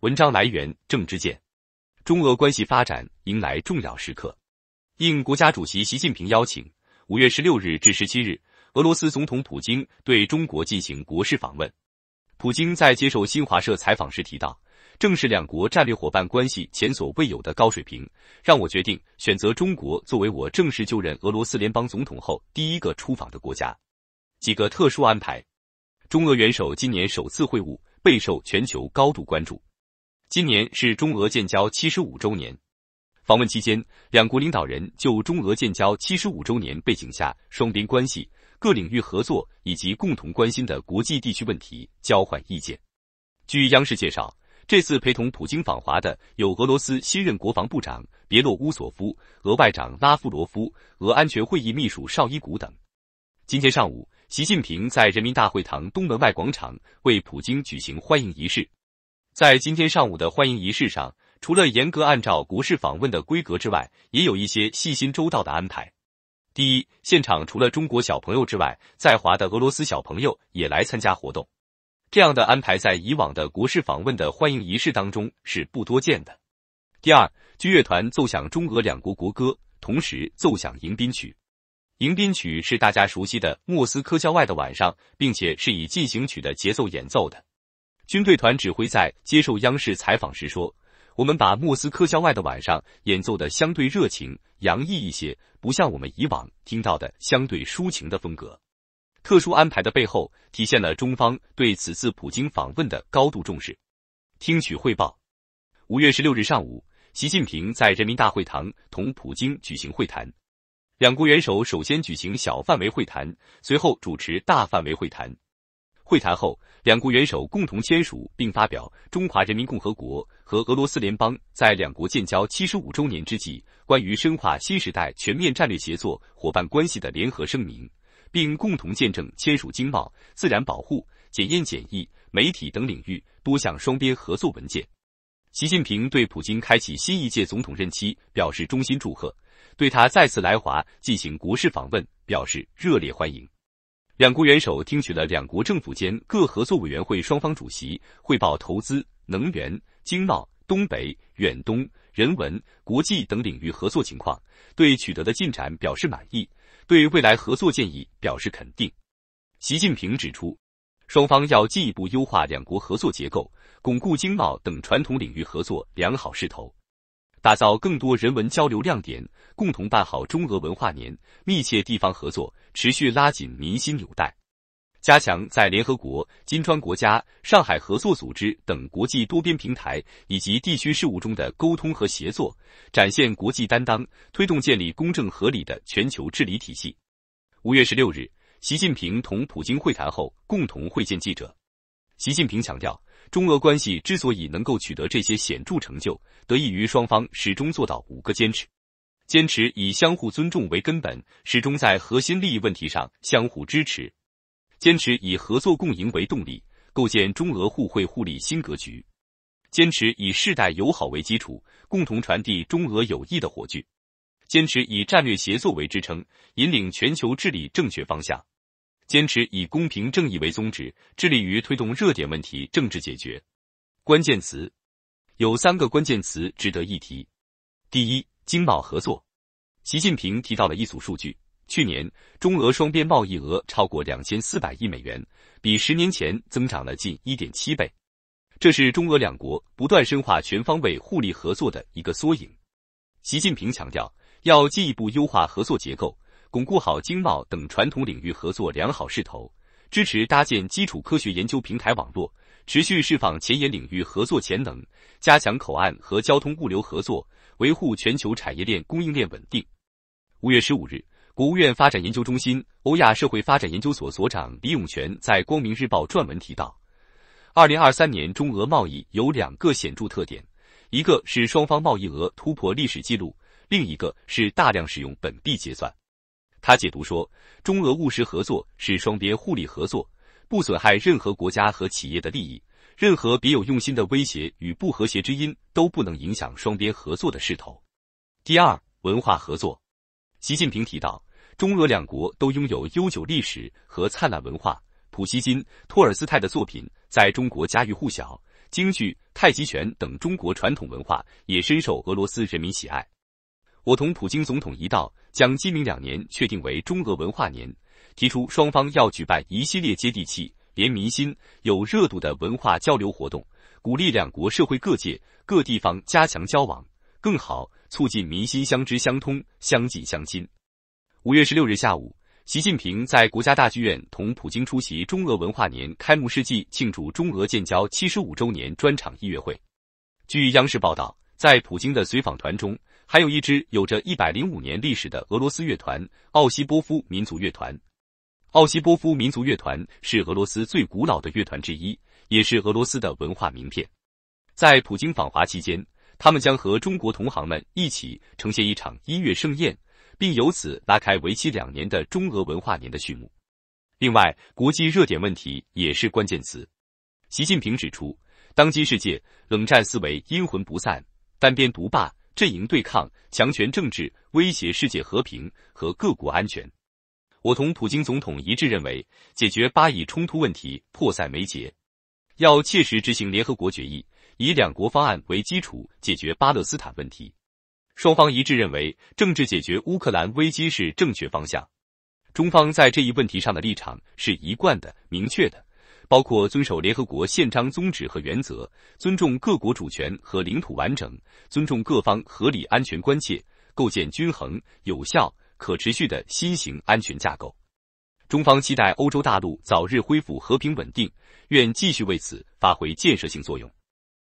文章来源：郑之健。中俄关系发展迎来重要时刻。应国家主席习近平邀请，五月十六日至十七日，俄罗斯总统普京对中国进行国事访问。普京在接受新华社采访时提到：“正是两国战略伙伴关系前所未有的高水平，让我决定选择中国作为我正式就任俄罗斯联邦总统后第一个出访的国家。”几个特殊安排，中俄元首今年首次会晤备受全球高度关注。今年是中俄建交七十五周年。访问期间，两国领导人就中俄建交七十五周年背景下双边关系、各领域合作以及共同关心的国际地区问题交换意见。据央视介绍，这次陪同普京访华的有俄罗斯新任国防部长别洛乌索夫、俄外长拉夫罗夫、俄安全会议秘书绍伊古等。今天上午，习近平在人民大会堂东门外广场为普京举行欢迎仪式。在今天上午的欢迎仪式上，除了严格按照国事访问的规格之外，也有一些细心周到的安排。第一，现场除了中国小朋友之外，在华的俄罗斯小朋友也来参加活动，这样的安排在以往的国事访问的欢迎仪式当中是不多见的。第二，军乐团奏响中俄两国国歌，同时奏响迎宾曲。迎宾曲是大家熟悉的莫斯科郊外的晚上，并且是以进行曲的节奏演奏的。军队团指挥在接受央视采访时说：“我们把莫斯科郊外的晚上演奏的相对热情洋溢一些，不像我们以往听到的相对抒情的风格。”特殊安排的背后，体现了中方对此次普京访问的高度重视。听取汇报，五月十六日上午，习近平在人民大会堂同普京举行会谈。两国元首首先举行小范围会谈，随后主持大范围会谈。会谈后，两国元首共同签署并发表《中华人民共和国和俄罗斯联邦在两国建交七十五周年之际关于深化新时代全面战略协作伙伴关系的联合声明》，并共同见证签署经贸、自然保护、检验检疫、媒体等领域多项双边合作文件。习近平对普京开启新一届总统任期表示衷心祝贺，对他再次来华进行国事访问表示热烈欢迎。两国元首听取了两国政府间各合作委员会双方主席汇报投资、能源、经贸、东北、远东、人文、国际等领域合作情况，对取得的进展表示满意，对未来合作建议表示肯定。习近平指出，双方要进一步优化两国合作结构，巩固经贸等传统领域合作良好势头。打造更多人文交流亮点，共同办好中俄文化年，密切地方合作，持续拉紧民心纽带，加强在联合国、金砖国家、上海合作组织等国际多边平台以及地区事务中的沟通和协作，展现国际担当，推动建立公正合理的全球治理体系。五月十六日，习近平同普京会谈后，共同会见记者。习近平强调。中俄关系之所以能够取得这些显著成就，得益于双方始终做到五个坚持：坚持以相互尊重为根本，始终在核心利益问题上相互支持；坚持以合作共赢为动力，构建中俄互惠互利新格局；坚持以世代友好为基础，共同传递中俄友谊的火炬；坚持以战略协作为支撑，引领全球治理正确方向。坚持以公平正义为宗旨，致力于推动热点问题政治解决。关键词有三个关键词值得一提。第一，经贸合作。习近平提到了一组数据：去年中俄双边贸易额超过两千四百亿美元，比十年前增长了近一点七倍。这是中俄两国不断深化全方位互利合作的一个缩影。习近平强调，要进一步优化合作结构。巩固好经贸等传统领域合作良好势头，支持搭建基础科学研究平台网络，持续释放前沿领域合作潜能，加强口岸和交通物流合作，维护全球产业链供应链稳定。五月十五日，国务院发展研究中心欧亚社会发展研究所所长李永泉在《光明日报》撰文提到，二零二三年中俄贸易有两个显著特点，一个是双方贸易额突破历史记录，另一个是大量使用本币结算。他解读说，中俄务实合作是双边互利合作，不损害任何国家和企业的利益。任何别有用心的威胁与不和谐之音都不能影响双边合作的势头。第二，文化合作。习近平提到，中俄两国都拥有悠久历史和灿烂文化。普希金、托尔斯泰的作品在中国家喻户晓，京剧、太极拳等中国传统文化也深受俄罗斯人民喜爱。我同普京总统一道，将今明两年确定为中俄文化年，提出双方要举办一系列接地气、连民心、有热度的文化交流活动，鼓励两国社会各界、各地方加强交往，更好促进民心相知相通、相近相亲。五月十六日下午，习近平在国家大剧院同普京出席中俄文化年开幕式暨庆祝中俄建交七十五周年专场音乐会。据央视报道，在普京的随访团中。还有一支有着一百零五年历史的俄罗斯乐团——奥西波夫民族乐团。奥西波夫民族乐团是俄罗斯最古老的乐团之一，也是俄罗斯的文化名片。在普京访华期间，他们将和中国同行们一起呈现一场音乐盛宴，并由此拉开为期两年的中俄文化年的序幕。另外，国际热点问题也是关键词。习近平指出，当今世界，冷战思维阴魂不散，单边独霸。阵营对抗、强权政治威胁世界和平和各国安全。我同普京总统一致认为，解决巴以冲突问题迫在眉睫，要切实执行联合国决议，以两国方案为基础解决巴勒斯坦问题。双方一致认为，政治解决乌克兰危机是正确方向。中方在这一问题上的立场是一贯的、明确的。包括遵守联合国宪章宗旨和原则，尊重各国主权和领土完整，尊重各方合理安全关切，构建均衡、有效、可持续的新型安全架构。中方期待欧洲大陆早日恢复和平稳定，愿继续为此发挥建设性作用。